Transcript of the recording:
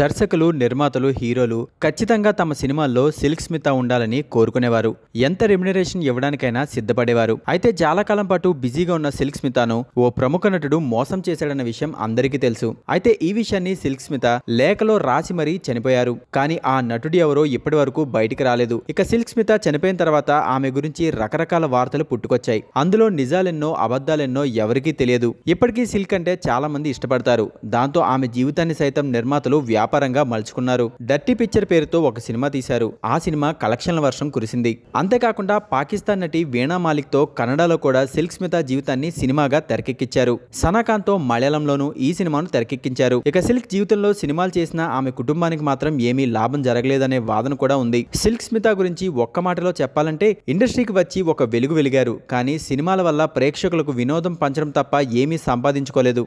దర్శకులు నిర్మాతలు హీరోలు ఖచ్చితంగా తమ సినిమాల్లో సిల్క్ స్మిత ఉండాలని కోరుకునేవారు ఎంత రెమ్యునరేషన్ ఇవ్వడానికైనా సిద్ధపడేవారు అయితే చాలా కాలం పాటు బిజీగా ఉన్న సిల్క్ స్మితను ఓ ప్రముఖ నటుడు మోసం చేశాడన్న విషయం అందరికీ తెలుసు అయితే ఈ విషయాన్ని సిల్క్ స్మిత లేఖలో రాసి మరీ చనిపోయారు కానీ ఆ నటుడు ఎవరో ఇప్పటి వరకు బయటికి రాలేదు ఇక సిల్క్ స్మిత చనిపోయిన తర్వాత ఆమె గురించి రకరకాల వార్తలు పుట్టుకొచ్చాయి అందులో నిజాలెన్నో అబద్ధాలెన్నో ఎవరికీ తెలియదు ఇప్పటికీ సిల్క్ అంటే చాలా మంది ఇష్టపడతారు దాంతో ఆమె జీవితాన్ని సైతం నిర్మాతలు వ్యాపారంగా మలుచుకున్నారు డర్టీ పిక్చర్ పేరుతో ఒక సినిమా తీశారు ఆ సినిమా కలెక్షన్ల వర్షం కురిసింది అంతేకాకుండా పాకిస్తాన్ నటి వీణా మాలిక్తో కన్నడలో కూడా సిల్క్ స్మిత జీవితాన్ని సినిమాగా తెరకెక్కించారు సనాకాంత్తో మలయాళంలోనూ ఈ సినిమాను తెరకెక్కించారు ఇక సిల్క్ జీవితంలో సినిమాలు చేసిన ఆమె కుటుంబానికి మాత్రం ఏమీ లాభం జరగలేదనే వాదన కూడా ఉంది సిల్క్ స్మిత గురించి ఒక్క మాటలో చెప్పాలంటే ఇండస్ట్రీకి వచ్చి ఒక వెలుగు వెలిగారు కానీ సినిమాల వల్ల ప్రేక్షకులకు వినోదం పంచడం తప్ప ఏమీ సంపాదించుకోలేదు